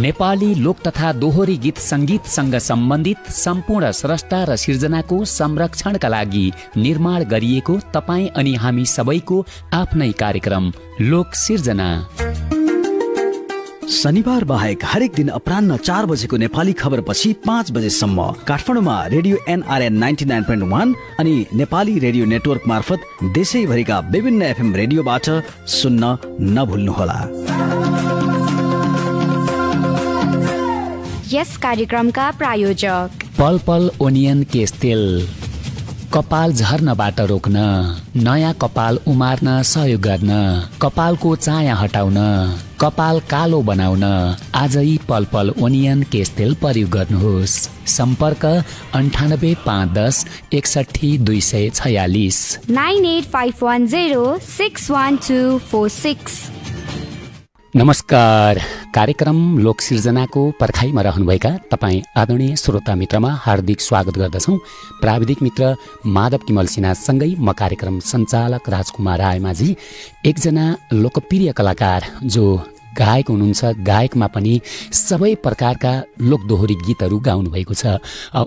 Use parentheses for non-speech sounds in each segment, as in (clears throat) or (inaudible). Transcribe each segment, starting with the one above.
नेपाली लोक तथा दोहोरी गीत सङ्गीतसँग सम्बन्धित सम्पूर्ण स्रष्टा र सिर्जनाको संरक्षणका लागि निर्माण गरिएको तपाईँ अनि हामी सबैको आफ्नै कार्यक्रम लोक सिर्जना शनिबार बाहेक हरेक दिन अपरान्न चार बजेको नेपाली खबरपछि पाँच बजेसम्म काठमाडौँमा radio NRN ninety nine point one अनि नेपाली रेडियो नेटवर्क मार्फत देशैभरिका विभिन्न एफएम रेडियोबाट सुन्न नभुल्नुहोला यस कार्यक्रमका प्रायोजक पल पल ओनियन केस तेल कपाल झर्नबाट रोक्न नयाँ कपाल उमार्न सहयोग गर्न कपालको चाया हटाउन कपाल कालो बनाउन आजै पल पल ओनियन केस तेल प्रयोग गर्नुहोस् सम्पर्क अन्ठानब्बे पाँच दस एकसठी दुई सय छयालिस nine eight five one zero six one two four six नमस्कार कार्यक्रम लोक सिर्जनाको पर्खाइमा रहनुभएका तपाईँ आदरणीय श्रोता मित्रमा हार्दिक स्वागत गर्दछौँ प्राविधिक मित्र माधव किमल सिन्हासँगै म कार्यक्रम सञ्चालक राजकुमार रायमाझी एकजना लोकप्रिय कलाकार जो गायक हुनुहुन्छ गायकमा पनि सबै प्रकारका लोकदोहोरी गीतहरू गाउनुभएको छ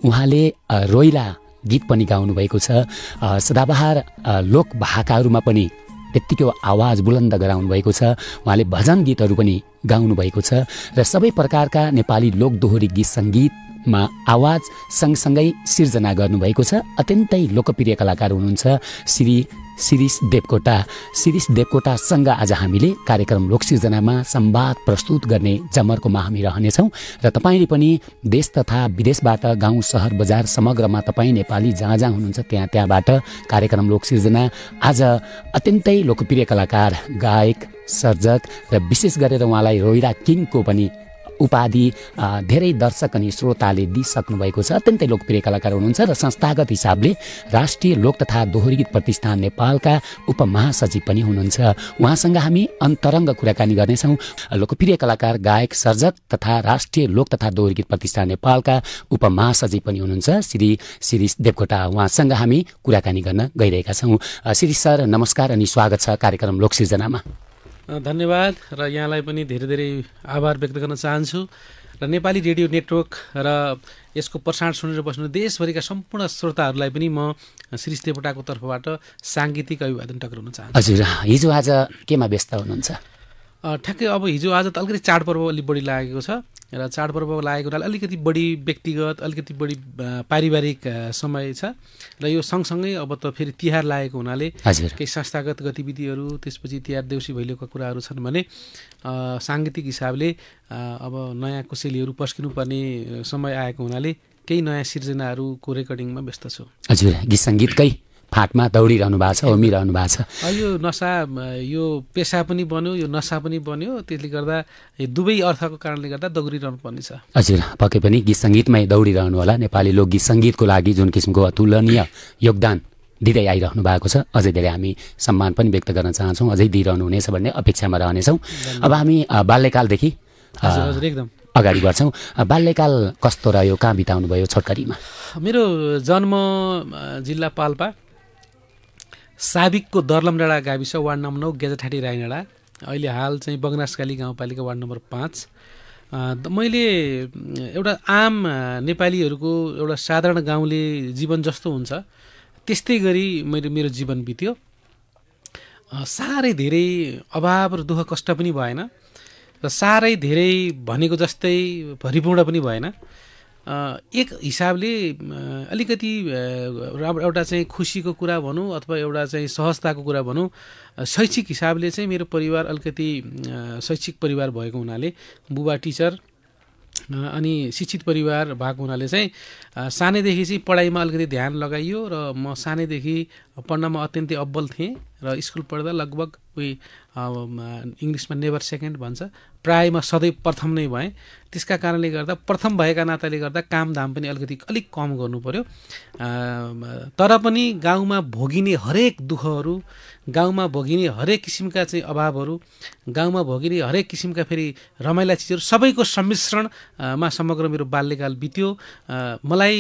उहाँले रोइला गीत पनि गाउनुभएको छ सदाबहार लोक भाकाहरूमा पनि त्यत्तिको आवाज बुलन्द गराउनु भएको छ उहाँले भजन गीतहरू पनि गाउनु भएको छ र सबै प्रकारका नेपाली लोकदोहोरी गीत सङ्गीतमा आवाज सँगसँगै सिर्जना गर्नुभएको छ अत्यन्तै लोकप्रिय कलाकार हुनुहुन्छ श्री शिरीष देवकोटा शिरीष देवकोटासँग आज हामीले कार्यक्रम लोकसिर्जनामा संवाद प्रस्तुत गर्ने जमर्कोमा हामी रहनेछौँ र तपाईँले पनि देश तथा विदेशबाट गाउँ सहर बजार समग्रमा तपाईँ नेपाली जहाँ जहाँ हुनुहुन्छ त्यहाँ त्यहाँबाट कार्यक्रम लोकसिर्जना आज अत्यन्तै लोकप्रिय कलाकार गायक सर्जक र विशेष गरेर उहाँलाई रोहिरा किङको पनि उपाधि धेरै दर्शक अनि श्रोताले दिइसक्नु भएको छ अत्यन्तै लोकप्रिय कलाकार हुनुहुन्छ र संस्थागत हिसाबले राष्ट्रिय लोक तथा दोहोरी गीत प्रतिष्ठान नेपालका उपमहासचिव पनि हुनुहुन्छ उहाँसँग हामी अन्तरङ्ग कुराकानी गर्नेछौँ लोकप्रिय कलाकार गायक सर्जक तथा राष्ट्रिय लोक तथा दोहोरी गीत प्रतिष्ठान नेपालका उपमहासचिव पनि हुनुहुन्छ श्री शिरीष देवकोटा उहाँसँग हामी कुराकानी गर्न गइरहेका छौँ श्री सर नमस्कार अनि स्वागत छ कार्यक्रम लोक सिर्जनामा धन्यवाद र यहाँलाई पनि धेरै धेरै आभार व्यक्त गर्न चाहन्छु र नेपाली रेडियो नेटवर्क र यसको प्रसारण सुनेर बस्नु देशभरिका सम्पूर्ण श्रोताहरूलाई पनि म श्री देवटाको तर्फबाट साङ्गीतिक अभिवादन टक्राउन चाहन्छु हजुर हिजो आज केमा व्यस्त हुनुहुन्छ ठ्याक्कै अब हिजो आज त अलिकति चाडपर्व अलिक बढी लागेको छ र चाडपर्व लागेको हुनाले अलिकति बढी व्यक्तिगत अलिकति बढी पारिवारिक समय छ र यो सँगसँगै अब त फेरि तिहार लागेको हुनाले केही संस्थागत गतिविधिहरू त्यसपछि तिहार देउसी भैलोका कुराहरू छन् भने साङ्गीतिक हिसाबले अब नयाँ कोसेलीहरू पस्किनुपर्ने समय आएको हुनाले केही नयाँ सिर्जनाहरूको रेकर्डिङमा व्यस्त छु हजुर गीत सङ्गीतकै फाँटमा दौडिरहनु भएको छ होमिरहनु भएको छ यो नसा यो पेसा पनि बन्यो यो नसा पनि बन्यो त्यसले गर्दा दुवै अर्थको कारणले गर्दा दौडिरहनु पर्ने छ हजुर पक्कै पनि गीत सङ्गीतमै दौडिरहनु होला नेपाली लोकगीत सङ्गीतको लागि जुन किसिमको अतुलनीय योगदान दिँदै आइरहनु भएको छ अझै धेरै हामी सम्मान पनि व्यक्त गर्न चाहन्छौँ अझै दिइरहनु हुनेछ भन्ने अपेक्षामा रहनेछौँ अब हामी बाल्यकालदेखि एकदम अगाडि बढ्छौँ बाल्यकाल कस्तो रह्यो कहाँ बिताउनु भयो छोटकरीमा मेरो जन्म जिल्ला पाल्पा साबिकको दर्लमडाँडा गाविस वार्ड नम्बर नौ गेजठाँटी राईडाँडा अहिले हाल चाहिँ बगनासकाली गाउँपालिका वार्ड नम्बर पाँच मैले एउटा आम नेपालीहरूको एउटा साधारण गाउँले जीवन जस्तो हुन्छ त्यस्तै गरी मैले मेरो जीवन बित्यो साह्रै धेरै अभाव र दुःख कष्ट पनि भएन र साह्रै धेरै भनेको जस्तै भरिपूर्ण पनि भएन एक हिसाबले अलिकति एउटा चाहिँ खुसीको कुरा भनौँ अथवा एउटा चाहिँ सहजताको कुरा भनौँ शैक्षिक हिसाबले चाहिँ मेरो परिवार अलिकति शैक्षिक परिवार भएको हुनाले बुबा टिचर अनि शिक्षित परिवार भएको हुनाले चाहिँ सानैदेखि चाहिँ पढाइमा अलिकति ध्यान लगाइयो र म सानैदेखि पढ्नमा अत्यन्तै अब्बल थिएँ र स्कुल पढ्दा लगभग उयो इङ्ग्लिसमा नेभर सेकेन्ड भन्छ प्राय म सधैँ प्रथम नै भएँ त्यसका कारणले गर्दा प्रथम भएका नाताले गर्दा कामधाम पनि अलिकति अलिक कम गर्नु पऱ्यो तर पनि गाउँमा भोगिने हरेक दुःखहरू गाउँमा भोगिने हरेक किसिमका चाहिँ अभावहरू गाउँमा भोगिने हरेक किसिमका फेरि रमाइला चिजहरू सबैको सम्मिश्रणमा समग्र मेरो बाल्यकाल बित्यो मलाई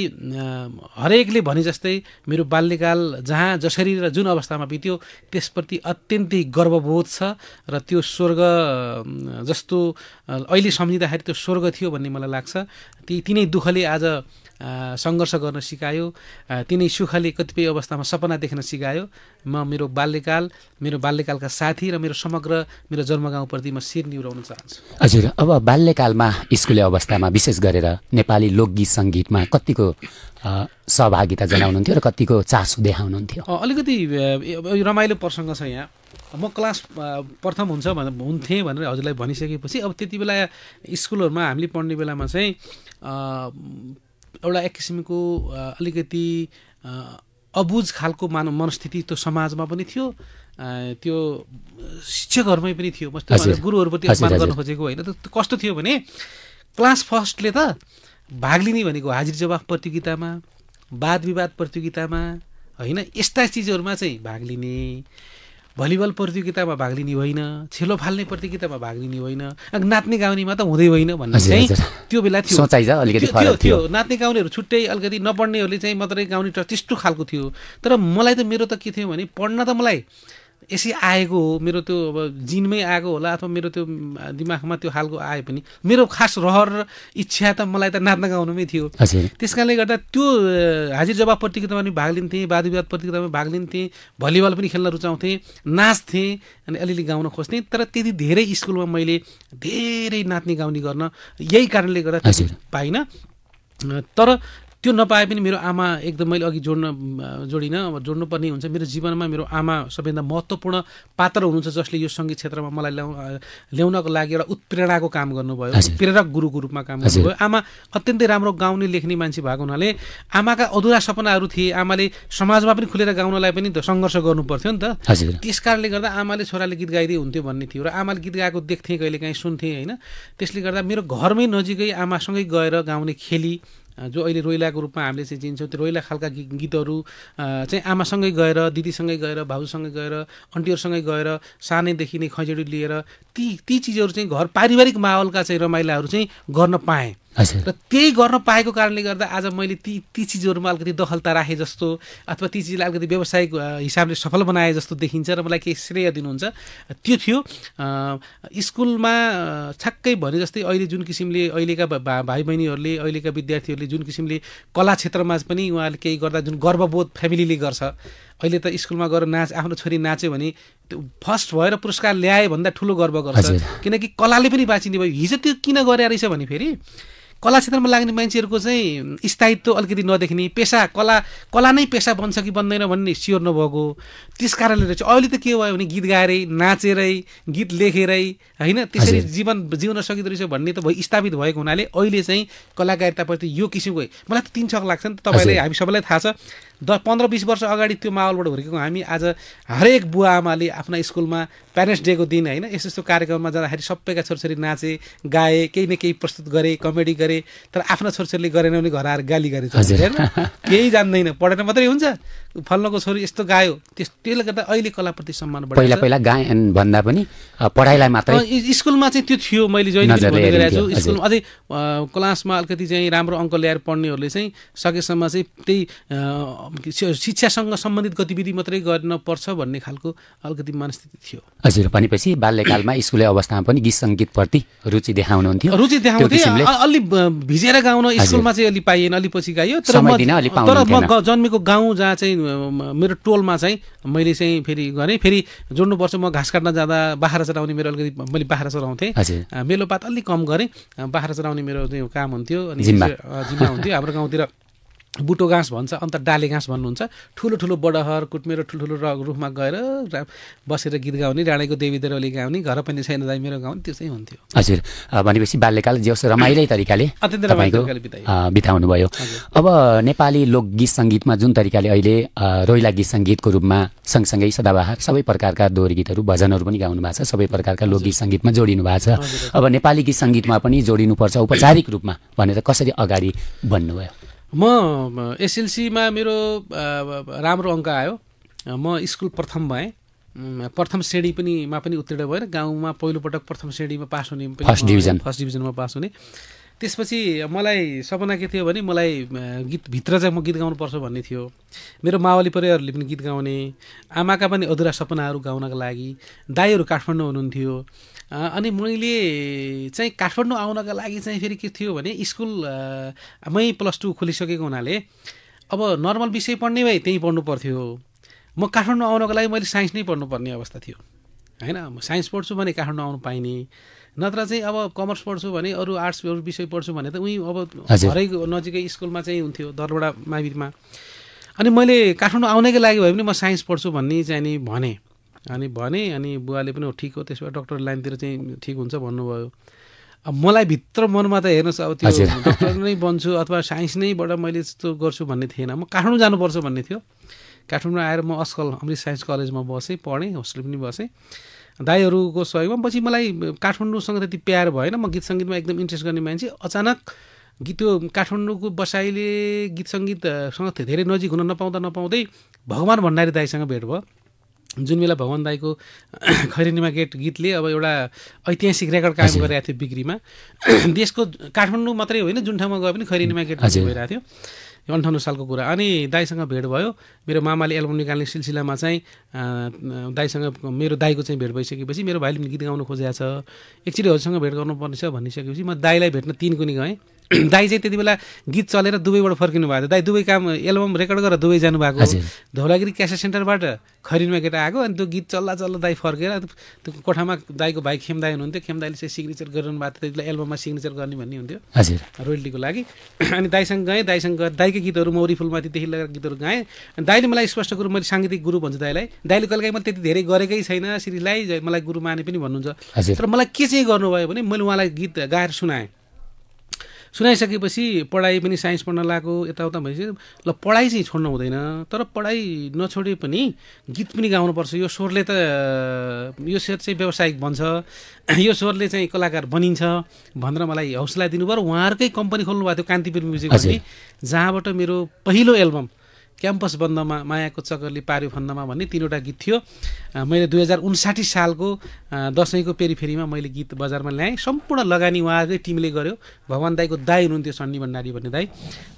हरेकले भने जस्तै मेरो बाल्यकाल जहाँ जसरी र जुन अवस्थामा बित्यो त्यसप्रति अत्यन्तै गर्वबोध छ र त्यो स्वर्ग जस्तो अहिले सम्झिँदाखेरि त्यो स्वर्ग थियो भन्ने मलाई लाग्छ ती तिनै दुःखले आज सङ्घर्ष गर्न सिकायो तिनै सुखले कतिपय अवस्थामा सपना देख्न सिकायो म मेरो बाल्यकाल मेरो बाल्यकालका साथी र मेरो समग्र मेरो जन्मगाउँप्रति म शिर निहुराउन चाहन्छु हजुर अब बाल्यकालमा स्कुले अवस्थामा विशेष गरेर नेपाली लोकगीत सङ्गीतमा कतिको सहभागिता जनाउनुहुन्थ्यो र कतिको चासो देखाउनुहुन्थ्यो अलिकति रमाइलो प्रसङ्ग छ यहाँ म क्लास प्रथम हुन्छ भनेर हुन्थेँ भनेर हजुरलाई भनिसकेपछि अब त्यति बेला स्कुलहरूमा हामीले पढ्ने बेलामा चाहिँ एउटा एक किसिमको अलिकति अबुझ खालको मान मनस्थिति त्यो समाजमा पनि थियो त्यो शिक्षकहरूमै पनि थियो गुरुहरूप्रति अपमान गर्न खोजेको होइन त कस्तो थियो भने क्लास फर्स्टले त भाग लिने भनेको हाजिर जवाफ प्रतियोगितामा वाद विवाद प्रतियोगितामा होइन यस्ता चिजहरूमा चाहिँ भाग लिने भलिबल प्रतियोगितामा भाग लिने होइन छेलो फाल्ने प्रतियोगितामा भाग लिने होइन नाच्ने गाउनेमा त हुँदै होइन भन्ने चाहिँ त्यो बेला थियो त्यो थियो नाच्ने गाउनेहरू छुट्टै अलिकति नपढ्नेहरूले चाहिँ मात्रै गाउने त्यस्तो खालको थियो तर मलाई त मेरो त के थियो भने पढ्न त मलाई यसै आएको हो मेरो त्यो अब जिनमै आएको होला अथवा मेरो त्यो दिमागमा त्यो हालको आए पनि मेरो खास रहर र इच्छा त मलाई त नाच्न गाउनुमै थियो त्यस कारणले गर्दा त्यो हाजिर जवाब प्रतियोगितामा पनि भाग लिन्थेँ विवाद प्रतियोगितामा भाग लिन्थेँ भलिबल पनि खेल्न रुचाउँथेँ नाच्थेँ अनि अलिअलि गाउन खोज्थेँ तर त्यति धेरै स्कुलमा मैले धेरै नाच्ने गाउने गर्न यही कारणले गर्दा पाइनँ तर त्यो नपाए पनि मेरो आमा एकदम मैले अघि जोड्न जोडिनँ अब जोड्नुपर्ने हुन्छ मेरो जीवनमा मेरो आमा सबैभन्दा महत्त्वपूर्ण पात्र हुनुहुन्छ जसले यो सङ्गीत क्षेत्रमा मलाई ल्याउ ल्याउनको लागि एउटा उत्प्रेरणाको काम गर्नुभयो प्रेरक गुरुको रूपमा काम गर्नुभयो आमा अत्यन्तै राम्रो गाउने लेख्ने मान्छे भएको हुनाले आमाका अधुरा सपनाहरू थिए आमाले समाजमा पनि खुलेर गाउनलाई पनि सङ्घर्ष गर्नुपर्थ्यो नि त त्यस कारणले गर्दा आमाले छोराले गीत गाइदिए हुन्थ्यो भन्ने थियो र आमाले गीत गाएको देख्थेँ कहिले काहीँ सुन्थेँ होइन त्यसले गर्दा मेरो घरमै नजिकै आमासँगै गएर गाउने खेली जो अहिले रोइलाको रूपमा हामीले चाहिँ चिन्छौँ त्यो रोइला खालका गीतहरू चाहिँ आमासँगै गएर दिदीसँगै गएर भाउजूसँगै गएर अन्टीहरूसँगै गएर सानैदेखि नै खैँचडी लिएर ती ती चिजहरू चाहिँ घर पारिवारिक माहौलका चाहिँ रमाइलाहरू चाहिँ गर्न पाएँ र त्यही गर्न पाएको कारणले गर्दा आज मैले ती ती चिजहरूमा अलिकति दखलता राखेँ जस्तो अथवा ती चिजलाई अलिकति व्यवसायिक हिसाबले सफल बनाए जस्तो देखिन्छ र मलाई केही श्रेय दिनुहुन्छ त्यो थियो स्कुलमा छक्कै भने जस्तै अहिले जुन किसिमले अहिलेका भाइ बहिनीहरूले अहिलेका विद्यार्थीहरूले जुन किसिमले कला क्षेत्रमा पनि उहाँले केही गर्दा जुन गर्वबोध फ्यामिलीले गर्छ अहिले त स्कुलमा गएर नाच आफ्नो छोरी नाच्यो भने त्यो फर्स्ट भएर पुरस्कार ल्याए भन्दा ठुलो गर्व गर्छ किनकि कलाले पनि बाँचिने भयो हिजो त्यो किन गरे रहेछ भने फेरि कला क्षेत्रमा लाग्ने मान्छेहरूको चाहिँ स्थायित्व अलिकति नदेख्ने पेसा कला कला नै पेसा बन्छ कि बन्दैन भन्ने स्योर नभएको त्यस कारणले रहेछ अहिले त के भयो भने गीत गाएरै नाचेरै गीत लेखेरै होइन त्यसरी जीवन जिउन सकिँदो रहेछ भन्ने त भयो स्थापित भएको हुनाले अहिले चाहिँ कलाकारिताप्रति यो किसिमको मलाई त तिन छक लाग्छ नि त तपाईँले हामी सबैलाई थाहा छ दस पन्ध्र बिस वर्ष अगाडि त्यो माहौलबाट हुर्केको हामी आज हरेक बुवा आमाले आफ्ना स्कुलमा प्यारेन्ट्स डेको दिन होइन यस्तो यस्तो कार्यक्रममा जाँदाखेरि सबैका छोरछोरी नाचे गाए केही न केही प्रस्तुत गरे कमेडी गरे तर आफ्ना छोरछोरीले गरेन भने घर आएर गाली गरे होइन केही जान्दैन पढेर मात्रै हुन्छ फल्नको छोरी यस्तो गायो त्यस त्यसले गर्दा अहिले कलाप्रति सम्मान पहिला पहिला गाएन भन्दा पनि पढाइलाई मात्र स्कुलमा चाहिँ त्यो थियो मैले जहिले गरिरहेको छु स्कुलमा अझै क्लासमा अलिकति चाहिँ राम्रो अङ्क ल्याएर पढ्नेहरूले चाहिँ सकेसम्म चाहिँ त्यही शिक्षासँग सम्बन्धित गतिविधि मात्रै गर्न पर्छ भन्ने खालको अलिकति मनस्थिति थियो हजुर भनेपछि बाल्यकालमा स्कुले अवस्थामा पनि गीत सङ्गीतप्रति रुचि देखाउनुहुन्थ्यो रुचि देखाउँथे अलि भिजेर गाउन स्कुलमा चाहिँ अलि पाइएन अलि पछि गाइयो तर म जन्मेको गाउँ जहाँ चाहिँ मेरो टोलमा चाहिँ मैले चाहिँ फेरि गरेँ फेरि जोड्नुपर्छ म घाँस काट्न जाँदा बाख्रा चराउने मेरो अलिकति मैले बाख्रा चराउँथेँ मेलोपात पात अलिक कम गरेँ बाख्रा चराउने मेरो काम हुन्थ्यो अनि जिम्मा हुन्थ्यो हाम्रो गाउँतिर बुटो घाँस भन्छ अन्त डाले घाँस भन्नुहुन्छ ठुलो ठुलो बडहर कुटमेरो ठुल्ठुलो रुखमा गएर बसेर गीत गाउने राणीको देवी देवली गाउने घर पनि छैन दाइ मेरो गाउने चाहिँ हुन्थ्यो हजुर भनेपछि बाल्यकाल होस् रमाइलो तरिकाले बिताउनु भयो अब नेपाली लोकगीत सङ्गीतमा जुन तरिकाले अहिले रोइला गीत सङ्गीतको रूपमा सँगसँगै सदाबहार सबै प्रकारका दोहोर गीतहरू भजनहरू पनि गाउनु भएको छ सबै प्रकारका लोकगीत सङ्गीतमा जोडिनु भएको छ अब नेपाली गीत सङ्गीतमा पनि जोडिनुपर्छ औपचारिक रूपमा भनेर कसरी अगाडि भन्नुभयो म एसएलसीमा मेरो राम्रो अङ्क आयो म स्कुल प्रथम भएँ प्रथम श्रेणी पनि पनिमा पनि उत्तीर्ण भएर गाउँमा पहिलोपटक प्रथम श्रेणीमा पास हुने फर्स्ट डिभिजन फर्स्ट डिभिजनमा पास हुने त्यसपछि मलाई सपना के थियो भने मलाई गीतभित्र चाहिँ म गीत गाउनुपर्छ भन्ने थियो मेरो मावली परिवारहरूले पनि गीत गाउने आमाका पनि अधुरा सपनाहरू गाउनका लागि दाईहरू काठमाडौँ हुनुहुन्थ्यो अनि मैले चाहिँ काठमाडौँ आउनका लागि चाहिँ फेरि के थियो भने स्कुलमै प्लस टू खोलिसकेको हुनाले अब नर्मल विषय पढ्ने भए त्यहीँ पढ्नु पर्थ्यो म काठमाडौँ आउनको लागि मैले साइन्स नै पढ्नुपर्ने अवस्था थियो होइन म साइन्स पढ्छु भने काठमाडौँ आउनु पाइने नत्र चाहिँ अब कमर्स पढ्छु भने अरू आर्ट्स अरू विषय पढ्छु भने त उहीँ अब घरै नजिकै स्कुलमा चाहिँ हुन्थ्यो दरबडा माविरमा अनि मैले काठमाडौँ आउनैको लागि भए पनि म साइन्स पढ्छु भन्ने चाहिँ नि भनेँ अनि भने अनि बुवाले पनि ठिक हो त्यसो भए डक्टर लाइनतिर चाहिँ ठिक हुन्छ भन्नुभयो अब मलाई भित्र मनमा त हेर्नुहोस् अब त्यो डक्टर नै बन्छु अथवा साइन्स नैबाट मैले त्यस्तो गर्छु भन्ने थिएन म काठमाडौँ जानुपर्छ भन्ने थियो काठमाडौँ आएर म अस्कल अमृत साइन्स कलेजमा बसेँ पढेँ होस्टेल पनि बसेँ दाईहरूको सहयोगमा पछि मलाई काठमाडौँसँग त्यति प्यार भएन म गीत सङ्गीतमा एकदम इन्ट्रेस्ट गर्ने मान्छे अचानक गीत त्यो काठमाडौँको बसाइले गीत सङ्गीतसँग धेरै नजिक हुन नपाउँदा नपाउँदै भगवान् भण्डारी दाईसँग भेट भयो जुन बेला भवन दाईको (clears throat) खैरेनीमा गेट गीतले अब एउटा ऐतिहासिक रेकर्ड कायम गरिरहेको थियो बिक्रीमा (clears throat) देशको काठमाडौँ मात्रै होइन जुन ठाउँमा गए पनि खैरेनीमा गेट भइरहेको थियो अन्ठाउन्न सालको कुरा अनि दाईसँग भेट भयो मेरो मामाले एल्बम निकाल्ने सिलसिलामा चाहिँ दाईसँग मेरो दाईको चाहिँ भेट भइसकेपछि मेरो भाइले पनि गीत गाउनु खोजेको छ एकचोटि हजुरसँग भेट गर्नुपर्नेछ भनिसकेपछि म दाईलाई भेट्न नि गएँ (clears throat) दाई चाहिँ त्यति बेला गीत चलेर दुबईबाट फर्किनु भएको थियो दाई दुबई काम एल्बम रेकर्ड गरेर दुबई जानुभएको धौलागिरी क्यासेट सेन्टरबाट खरिनमा केटा आएको अनि त्यो गीत चल्ला चल्ला दाई फर्केर त्यो कोठामा दाईको भाइ खेमदाई हुनुहुन्थ्यो खेमदाईले चाहिँ सिग्नेचर गरिरहनु भएको थियो त्यति बेला एल्बममा सिग्नेचर गर्ने भन्ने हुन्थ्यो रोयल्टीको लागि (clears throat) अनि दाईसँग गएँ दाईसँग दाईकै गीतहरू मौरी फुलमाथिदेखि लगेर गीतहरू गाएँ अनि दाईले मलाई स्पष्ट कुरो मैले साङ्गीतिक गुरु भन्छु दाईलाई दाईले कहिलेकाहीँ मैले त्यति धेरै गरेकै छैन श्रीलाई मलाई गुरु माने पनि भन्नुहुन्छ तर मलाई के चाहिँ गर्नुभयो भने मैले उहाँलाई गीत गाएर सुनाएँ सुनाइसकेपछि पढाइ पनि साइन्स पढ्न लागेको यताउता भएपछि ल पढाइ चाहिँ छोड्नु हुँदैन तर पढाइ नछोडे पनि गीत पनि गाउनुपर्छ यो स्वरले त यो स्वर चाहिँ व्यावसायिक बन्छ (clears throat) यो स्वरले चाहिँ कलाकार बनिन्छ भनेर मलाई हौसला दिनुभयो र उहाँहरूकै कम्पनी खोल्नु भएको थियो कान्तिपुर म्युजिक जहाँबाट मेरो पहिलो एल्बम क्याम्पस बन्दमा मायाको चक्करले पार्यो फन्दमा भन्ने तिनवटा गीत थियो मैले दुई हजार उन्साठी सालको दसैँको पेरिफेरीमा मैले गीत बजारमा ल्याएँ सम्पूर्ण लगानी उहाँकै टिमले गर्यो भगवान् दाईको दाई हुनुहुन्थ्यो सन्नी भण्डारी भन्ने दाई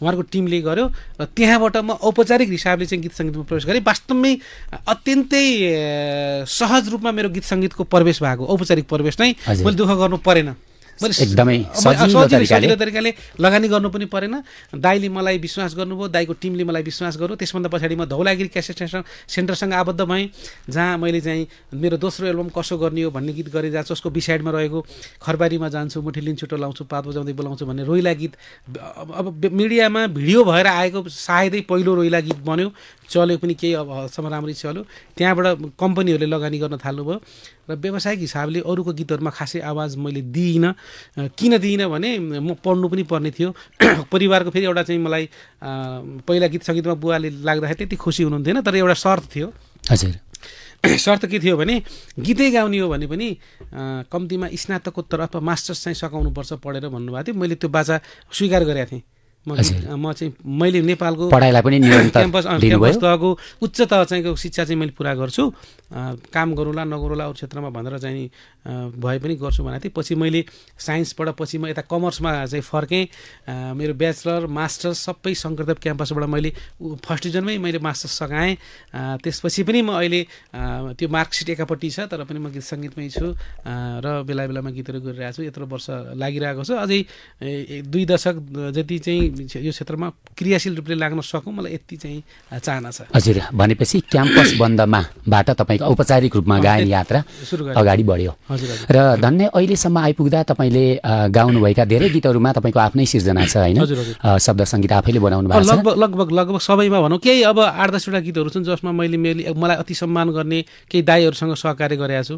उहाँहरूको टिमले गर्यो र त्यहाँबाट म औपचारिक हिसाबले चाहिँ गीत सङ्गीतमा प्रवेश गरेँ वास्तवमै अत्यन्तै सहज रूपमा मेरो गीत सङ्गीतको प्रवेश भएको औपचारिक प्रवेश नै मैले दुःख गर्नु परेन एकदमै सजिलो तरिकाले लगानी गर्नु पनि परेन दाईले मलाई विश्वास गर्नुभयो दाईको टिमले मलाई विश्वास गर्यो त्यसभन्दा पछाडि म धौलागिरी क्यासेट सेन्टरसँग आबद्ध भएँ जहाँ मैले चाहिँ मेरो दोस्रो एल्बम कसो गर्ने हो भन्ने गीत गरेर जान्छु उसको बिसाइडमा रहेको खरबारीमा जान्छु मुठी लिन्छुटो लाउँछु पात बजाउँदै बोलाउँछु भन्ने रोइला गीत अब मिडियामा भिडियो भएर आएको सायदै पहिलो रोइला गीत बन्यो चल्यो पनि केही अब हदसम्म राम्ररी चल्यो त्यहाँबाट कम्पनीहरूले लगानी गर्न थाल्नुभयो र व्यावसायिक हिसाबले अरूको गीतहरूमा खासै आवाज मैले दिइनँ किन दिइनँ भने म पढ्नु पनि पर्ने थियो (clears throat) परिवारको फेरि एउटा चाहिँ मलाई पहिला गीत सङ्गीतमा बुवाले लाग्दाखेरि त्यति खुसी हुनुहुन्थेन तर एउटा शर्त थियो हजुर (clears throat) शर्त के थियो भने गीतै गाउने हो भने पनि कम्तीमा स्नातकोत्तर अथवा मास्टर्स चाहिँ सघाउनुपर्छ पढेर भन्नुभएको थियो मैले त्यो बाचा स्वीकार गरेका थिएँ म चाहिँ मैले नेपालको पढाइलाई पनि (coughs) क्याम्पस क्याम्पस तहको उच्च तह चाहिँ शिक्षा चाहिँ मैले पुरा गर्छु काम गरौँला नगरौँला अरू क्षेत्रमा भनेर चाहिँ भए पनि गर्छु भनेको थिएँ पछि मैले साइन्सबाट पछि म यता कमर्समा चाहिँ फर्केँ मेरो ब्याचलर मास्टर्स सबै शङ्करदेव क्याम्पसबाट मैले फर्स्ट डिभिजनमै मैले मास्टर्स सघाएँ त्यसपछि पनि म अहिले त्यो मार्कसिट एकापट्टि छ तर पनि म गीत सङ्गीतमै छु र बेला बेलामा गीतहरू गरिरहेको छु यत्रो वर्ष लागिरहेको छ अझै दुई दशक जति चाहिँ यो क्षेत्रमा क्रियाशील रूपले लाग्न सकौँ मलाई यति चाहिँ चाहना छ हजुर भनेपछि क्याम्पस बन्दमाबाट बाट तपाईँको औपचारिक रूपमा गायन यात्रा अगाडि बढ्यो र धन्य अहिलेसम्म आइपुग्दा तपाईँले गाउनुभएका धेरै गीतहरूमा तपाईँको आफ्नै सिर्जना छ होइन शब्द सङ्गीत आफैले बनाउनु भएको लगभग लगभग लगभग सबैमा भनौँ केही अब आठ दसवटा गीतहरू छन् जसमा मैले मेरो मलाई अति सम्मान गर्ने केही दाईहरूसँग सहकार्य गरेका छु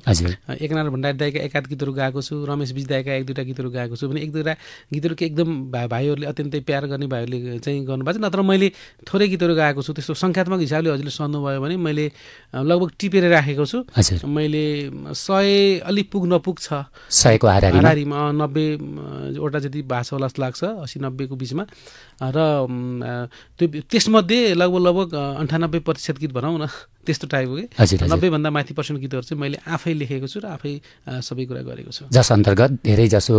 एकनाथ भण्डारी दाईका एकाध गीतहरू गाएको छु रमेश बिज एक दुईवटा गीतहरू गाएको छु भने एक दुईवटा गीतहरू एकदम भाइहरूले अत्यन्तै प्यार तयार गर्ने भाइहरूले चाहिँ गर्नुभएको छ नत्र मैले थोरै गीतहरू गाएको छु त्यस्तो सङ्ख्यात्मक हिसाबले हजुरले सोध्नुभयो भने मैले लगभग टिपेर राखेको छु मैले सय अलिक पुग नपुग छ सयको आधारमा नब्बेवटा जति भाषा होला जस्तो लाग्छ असी नब्बेको बिचमा र त्यो त्यसमध्ये लगभग लगभग अन्ठानब्बे प्रतिशत गीत भनौँ न त्यस्तो टाइपको कि नब्बेभन्दा माथि पर्सेन्ट गीतहरू चाहिँ मैले आफै लेखेको छु र आफै सबै कुरा गरेको छु जस अन्तर्गत धेरै जसो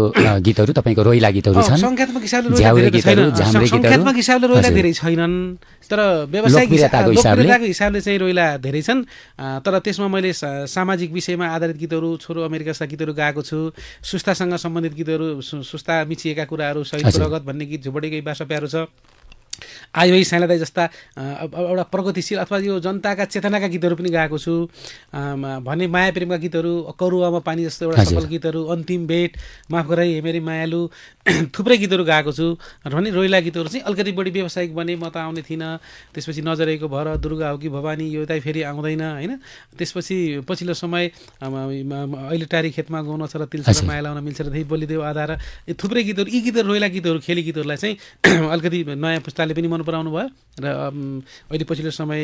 गीतहरू तपाईँको रोइला गीतहरू छन् सङ्ख्यात्मक हिसाबले रोइला धेरै छैनन् तर व्यवसायिक लोकप्रियताको हिसाबले चाहिँ रोइला धेरै छन् तर त्यसमा मैले सामाजिक विषयमा आधारित गीतहरू छोरो अमेरिका गीतहरू गाएको छु सुस्तासँग सम्बन्धित गीतहरू सुस्ता मिचिएका कुराहरू सहित रगत भन्ने गीत झुबडेकै बासा प्यारो छ आइभाइ साइला दाई जस्ता एउटा प्रगतिशील अथवा यो जनताका चेतनाका गीतहरू पनि गाएको छु भने माया प्रेमका गीतहरू करुवामा पानी जस्तो एउटा सफल गीतहरू अन्तिम भेट माफ गराइ हेमेरी मायालु (clears throat) थुप्रै गीतहरू गाएको छु र भने रोइला गीतहरू चाहिँ अलिकति बढी व्यावसायिक बने म त आउने थिइनँ त्यसपछि नजरेको भर दुर्गा हो कि भवानी यो दाई फेरि आउँदैन होइन त्यसपछि पछिल्लो समय अहिले टारी खेतमा गाउन छ र तिलसर माया लाउन मिल्छ र धेरै बोलिदेऊ आधार थुप्रै गीतहरू यी गीतहरू रोइला गीतहरू खेली गीतहरूलाई चाहिँ (clears throat) अलिकति नयाँ पुस्ताले पनि मन पराउनु भयो र अहिले पछिल्लो समय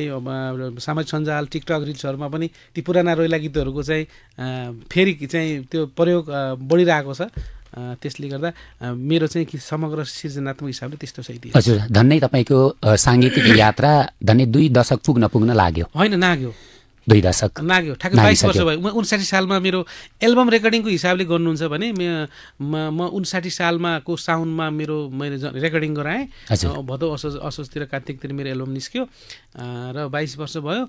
सामाजिक सञ्जाल टिकटक रिल्सहरूमा पनि ती पुराना रोइला गीतहरूको चाहिँ फेरि चाहिँ त्यो प्रयोग बढिरहेको छ त्यसले गर्दा मेरो चाहिँ समग्र सृजनात्मक हिसाबले त्यस्तो सही हजुर धन्नै तपाईँको साङ्गीतिक यात्रा धन्नै दुई दशक पुग्न पुग्न लाग्यो होइन लाग्यो दुई दशक लाग्यो ठ्याक्कै बाइस वर्ष भयो उन्साठी सालमा मेरो एल्बम रेकर्डिङको हिसाबले गर्नुहुन्छ भने म उन्साठी सालमाको साउन्डमा मेरो मैले रेकर्डिङ गराएँ भदौ असोज असोजतिर कार्तिकतिर मेरो एल्बम निस्क्यो र बाइस वर्ष भयो